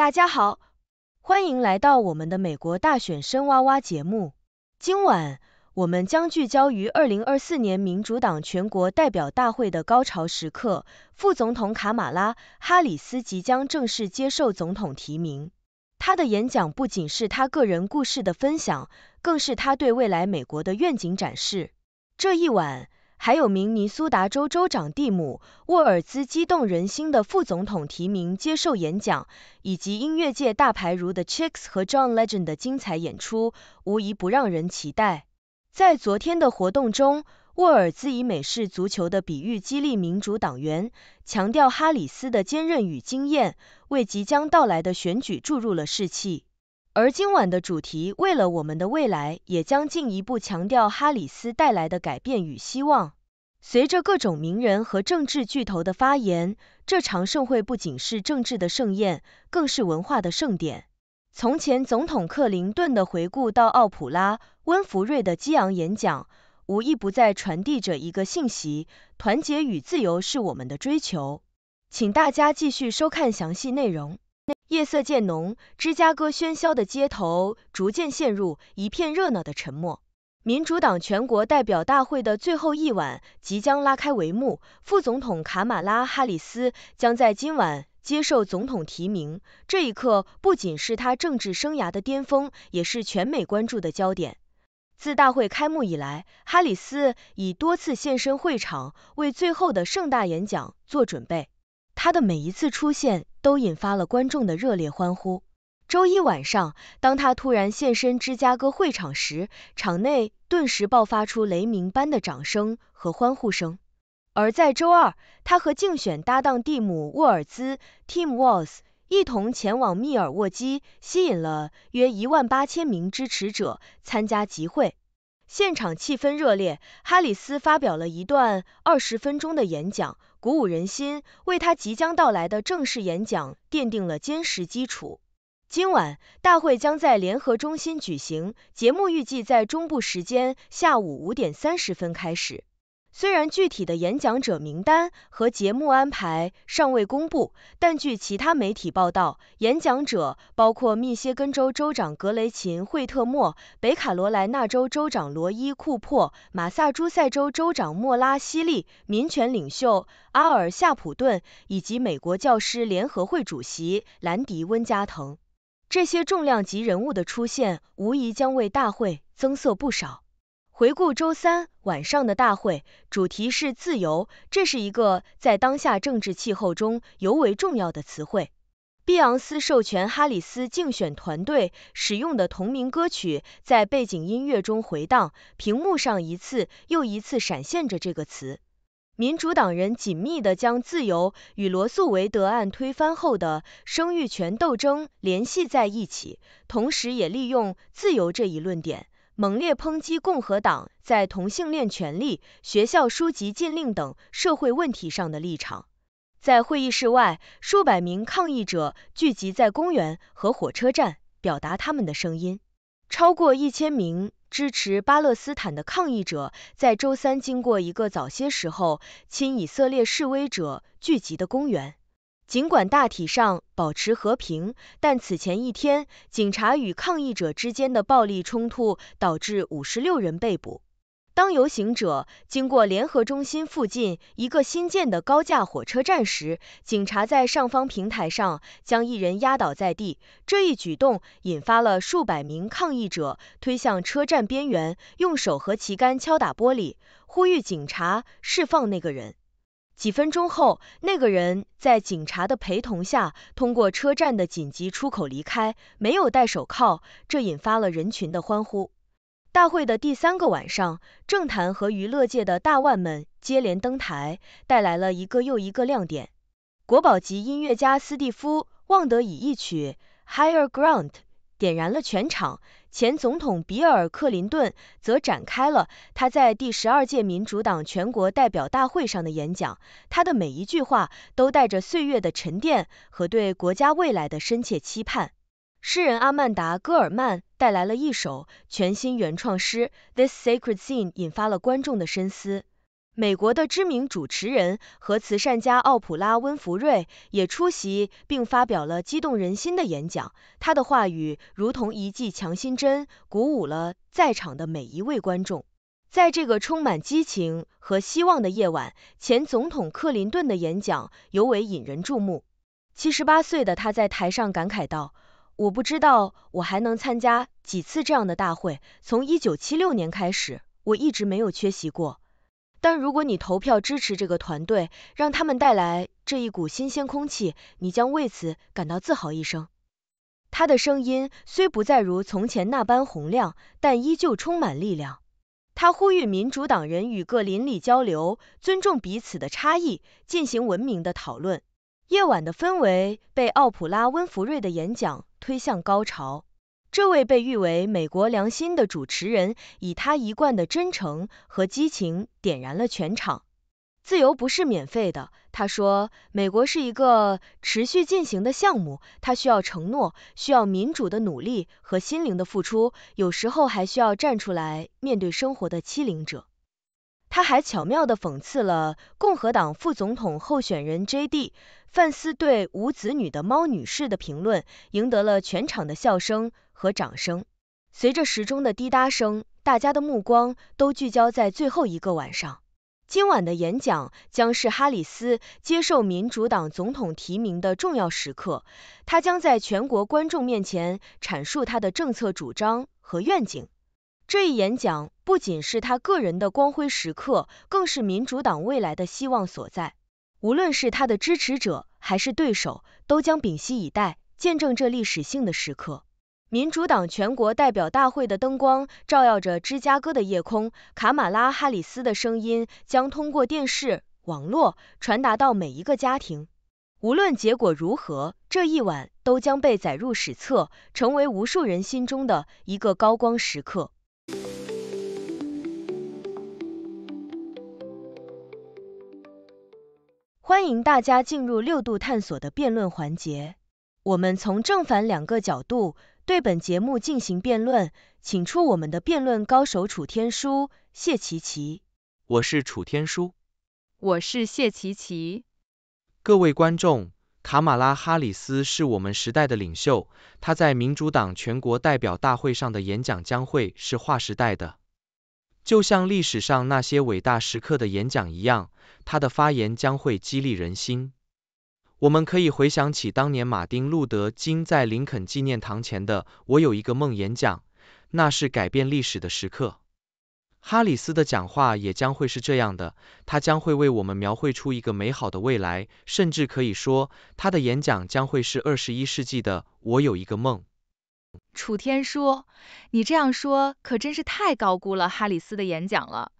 大家好，欢迎来到我们的美国大选深挖挖节目。今晚我们将聚焦于2024年民主党全国代表大会的高潮时刻，副总统卡马拉·哈里斯即将正式接受总统提名。他的演讲不仅是他个人故事的分享，更是他对未来美国的愿景展示。这一晚。还有明尼苏达州州长蒂姆·沃尔兹激动人心的副总统提名接受演讲，以及音乐界大牌如的 Chicks 和 John Legend 的精彩演出，无疑不让人期待。在昨天的活动中，沃尔兹以美式足球的比喻激励民主党员，强调哈里斯的坚韧与经验，为即将到来的选举注入了士气。而今晚的主题“为了我们的未来”也将进一步强调哈里斯带来的改变与希望。随着各种名人和政治巨头的发言，这场盛会不仅是政治的盛宴，更是文化的盛典。从前总统克林顿的回顾到奥普拉、温弗瑞的激昂演讲，无一不在传递着一个信息：团结与自由是我们的追求。请大家继续收看详细内容。夜色渐浓，芝加哥喧嚣的街头逐渐陷入一片热闹的沉默。民主党全国代表大会的最后一晚即将拉开帷幕，副总统卡马拉·哈里斯将在今晚接受总统提名。这一刻不仅是他政治生涯的巅峰，也是全美关注的焦点。自大会开幕以来，哈里斯已多次现身会场，为最后的盛大演讲做准备。他的每一次出现都引发了观众的热烈欢呼。周一晚上，当他突然现身芝加哥会场时，场内顿时爆发出雷鸣般的掌声和欢呼声。而在周二，他和竞选搭档蒂姆·沃尔兹 （Tim w a l s 一同前往密尔沃基，吸引了约一万八千名支持者参加集会，现场气氛热烈。哈里斯发表了一段二十分钟的演讲。鼓舞人心，为他即将到来的正式演讲奠定了坚实基础。今晚大会将在联合中心举行，节目预计在中部时间下午五点三十分开始。虽然具体的演讲者名单和节目安排尚未公布，但据其他媒体报道，演讲者包括密歇根州州长格雷琴·惠特莫、北卡罗来纳州州长罗伊·库珀、马萨诸塞州州长莫拉西利、民权领袖阿尔·夏普顿以及美国教师联合会主席兰迪·温加藤。这些重量级人物的出现，无疑将为大会增色不少。回顾周三晚上的大会，主题是自由，这是一个在当下政治气候中尤为重要的词汇。碧昂斯授权哈里斯竞选团队使用的同名歌曲在背景音乐中回荡，屏幕上一次又一次闪现着这个词。民主党人紧密地将自由与罗素韦德案推翻后的生育权斗争联系在一起，同时也利用自由这一论点。猛烈抨击共和党在同性恋权利、学校书籍禁令等社会问题上的立场。在会议室外，数百名抗议者聚集在公园和火车站，表达他们的声音。超过一千名支持巴勒斯坦的抗议者在周三经过一个早些时候亲以色列示威者聚集的公园。尽管大体上保持和平，但此前一天，警察与抗议者之间的暴力冲突导致五十六人被捕。当游行者经过联合中心附近一个新建的高架火车站时，警察在上方平台上将一人压倒在地，这一举动引发了数百名抗议者推向车站边缘，用手和旗杆敲打玻璃，呼吁警察释放那个人。几分钟后，那个人在警察的陪同下，通过车站的紧急出口离开，没有戴手铐，这引发了人群的欢呼。大会的第三个晚上，政坛和娱乐界的大腕们接连登台，带来了一个又一个亮点。国宝级音乐家斯蒂夫·旺德以一曲《Higher Ground》点燃了全场。前总统比尔·克林顿则展开了他在第十二届民主党全国代表大会上的演讲，他的每一句话都带着岁月的沉淀和对国家未来的深切期盼。诗人阿曼达·戈尔曼带来了一首全新原创诗《This Sacred Scene》，引发了观众的深思。美国的知名主持人和慈善家奥普拉温弗瑞也出席并发表了激动人心的演讲，他的话语如同一剂强心针，鼓舞了在场的每一位观众。在这个充满激情和希望的夜晚，前总统克林顿的演讲尤为引人注目。七十八岁的他在台上感慨道：“我不知道我还能参加几次这样的大会。从一九七六年开始，我一直没有缺席过。”但如果你投票支持这个团队，让他们带来这一股新鲜空气，你将为此感到自豪一生。他的声音虽不再如从前那般洪亮，但依旧充满力量。他呼吁民主党人与各邻里交流，尊重彼此的差异，进行文明的讨论。夜晚的氛围被奥普拉温弗瑞的演讲推向高潮。这位被誉为美国良心的主持人，以他一贯的真诚和激情，点燃了全场。自由不是免费的，他说，美国是一个持续进行的项目，它需要承诺，需要民主的努力和心灵的付出，有时候还需要站出来面对生活的欺凌者。他还巧妙地讽刺了共和党副总统候选人 J.D. 范斯对无子女的猫女士的评论，赢得了全场的笑声和掌声。随着时钟的滴答声，大家的目光都聚焦在最后一个晚上。今晚的演讲将是哈里斯接受民主党总统提名的重要时刻，他将在全国观众面前阐述他的政策主张和愿景。这一演讲不仅是他个人的光辉时刻，更是民主党未来的希望所在。无论是他的支持者还是对手，都将屏息以待，见证这历史性的时刻。民主党全国代表大会的灯光照耀着芝加哥的夜空，卡马拉·哈里斯的声音将通过电视、网络传达到每一个家庭。无论结果如何，这一晚都将被载入史册，成为无数人心中的一个高光时刻。欢迎大家进入六度探索的辩论环节。我们从正反两个角度对本节目进行辩论，请出我们的辩论高手楚天舒、谢琪琪。我是楚天舒。我是谢琪琪。各位观众，卡马拉哈里斯是我们时代的领袖，他在民主党全国代表大会上的演讲将会是划时代的。就像历史上那些伟大时刻的演讲一样，他的发言将会激励人心。我们可以回想起当年马丁·路德·金在林肯纪念堂前的“我有一个梦”演讲，那是改变历史的时刻。哈里斯的讲话也将会是这样的，他将会为我们描绘出一个美好的未来，甚至可以说，他的演讲将会是二十一世纪的“我有一个梦”。楚天说：“你这样说，可真是太高估了哈里斯的演讲了。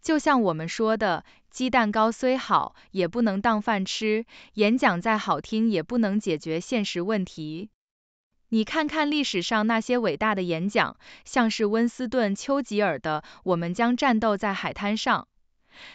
就像我们说的，鸡蛋糕虽好，也不能当饭吃。演讲再好听，也不能解决现实问题。你看看历史上那些伟大的演讲，像是温斯顿·丘吉尔的‘我们将战斗在海滩上’，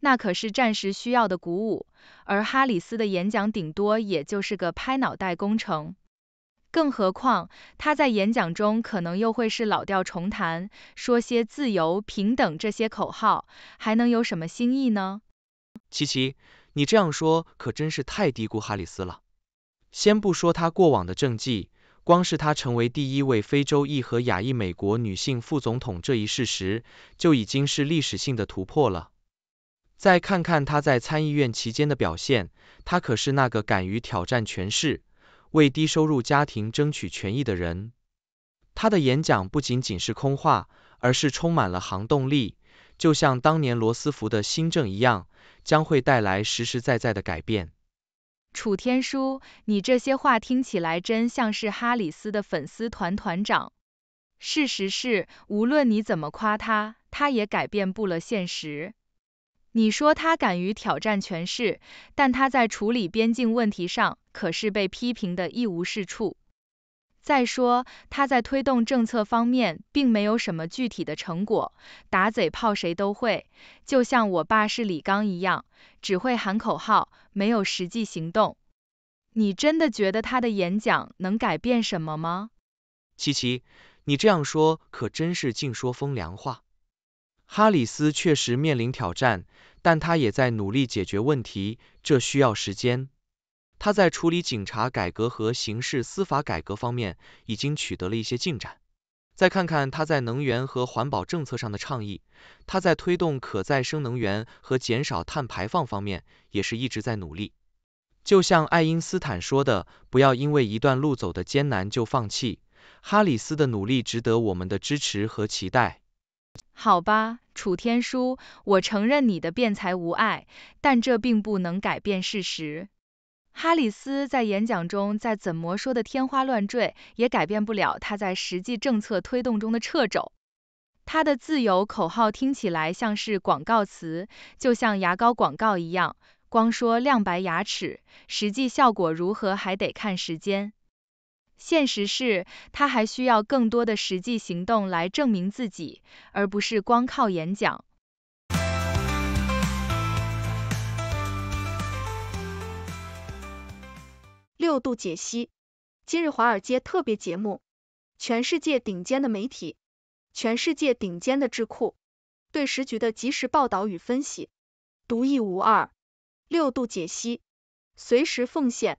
那可是战时需要的鼓舞。而哈里斯的演讲，顶多也就是个拍脑袋工程。”更何况，他在演讲中可能又会是老调重弹，说些自由、平等这些口号，还能有什么新意呢？琪琪，你这样说可真是太低估哈里斯了。先不说她过往的政绩，光是她成为第一位非洲裔和亚裔美国女性副总统这一事实，就已经是历史性的突破了。再看看她在参议院期间的表现，她可是那个敢于挑战权势。为低收入家庭争取权益的人，他的演讲不仅仅是空话，而是充满了行动力，就像当年罗斯福的新政一样，将会带来实实在在的改变。楚天舒，你这些话听起来真像是哈里斯的粉丝团团长。事实是，无论你怎么夸他，他也改变不了现实。你说他敢于挑战权势，但他在处理边境问题上可是被批评的一无是处。再说他在推动政策方面，并没有什么具体的成果。打嘴炮谁都会，就像我爸是李刚一样，只会喊口号，没有实际行动。你真的觉得他的演讲能改变什么吗？七七，你这样说可真是净说风凉话。哈里斯确实面临挑战，但他也在努力解决问题，这需要时间。他在处理警察改革和刑事司法改革方面已经取得了一些进展。再看看他在能源和环保政策上的倡议，他在推动可再生能源和减少碳排放方面也是一直在努力。就像爱因斯坦说的：“不要因为一段路走的艰难就放弃。”哈里斯的努力值得我们的支持和期待。好吧，楚天舒，我承认你的辩才无碍，但这并不能改变事实。哈里斯在演讲中再怎么说的天花乱坠，也改变不了他在实际政策推动中的掣肘。他的自由口号听起来像是广告词，就像牙膏广告一样，光说亮白牙齿，实际效果如何还得看时间。现实是，他还需要更多的实际行动来证明自己，而不是光靠演讲。六度解析，今日华尔街特别节目，全世界顶尖的媒体，全世界顶尖的智库，对时局的及时报道与分析，独一无二。六度解析，随时奉献。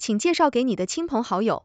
请介绍给你的亲朋好友。